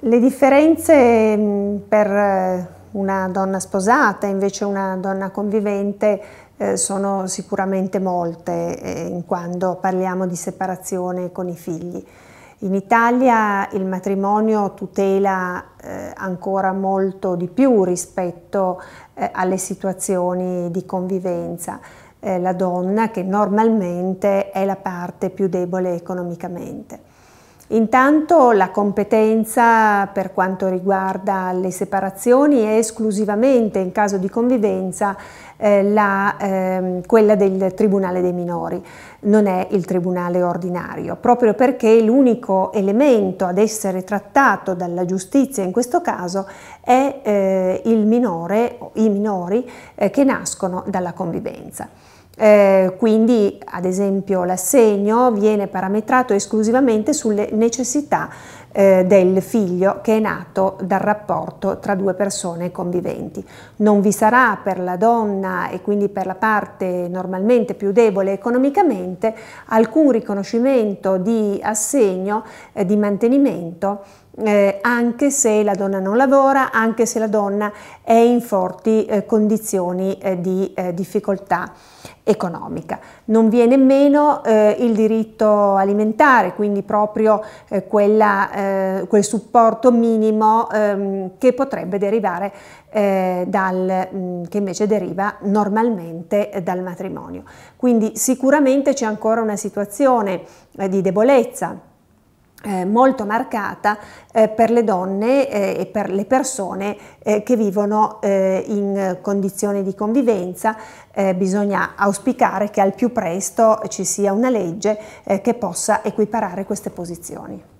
Le differenze mm, per eh, una donna sposata, e invece una donna convivente, eh, sono sicuramente molte eh, quando parliamo di separazione con i figli. In Italia il matrimonio tutela ancora molto di più rispetto alle situazioni di convivenza. la donna che normalmente è la parte più debole economicamente. Intanto la competenza per quanto riguarda le separazioni è esclusivamente in caso di convivenza eh, la, eh, quella del Tribunale dei minori, non è il Tribunale ordinario, proprio perché l'unico elemento ad essere trattato dalla giustizia in questo caso è eh, eh, che nascono dalla convivenza. Eh, quindi ad esempio l'assegno viene parametrato esclusivamente sulle necessità eh, del figlio che è nato dal rapporto tra due persone conviventi. Non vi sarà per la donna e quindi per la parte normalmente più debole economicamente alcun riconoscimento di assegno eh, di mantenimento eh, anche se la donna non lavora, anche se la donna è in forti eh, condizioni eh, di eh, difficoltà economica. Non viene meno eh, il diritto alimentare, quindi proprio eh, quella, quel supporto minimo ehm, che potrebbe derivare dal, mh, mm, che invece deriva normalmente dal matrimonio. Quindi sicuramente c'è ancora una situazione di debolezza eh, molto marcata eh, per le donne eh, e per le persone eh, che vivono eh, in condizioni di convivenza. Eh, bisogna auspicare che al più presto ci sia una legge che possa equiparare queste posizioni.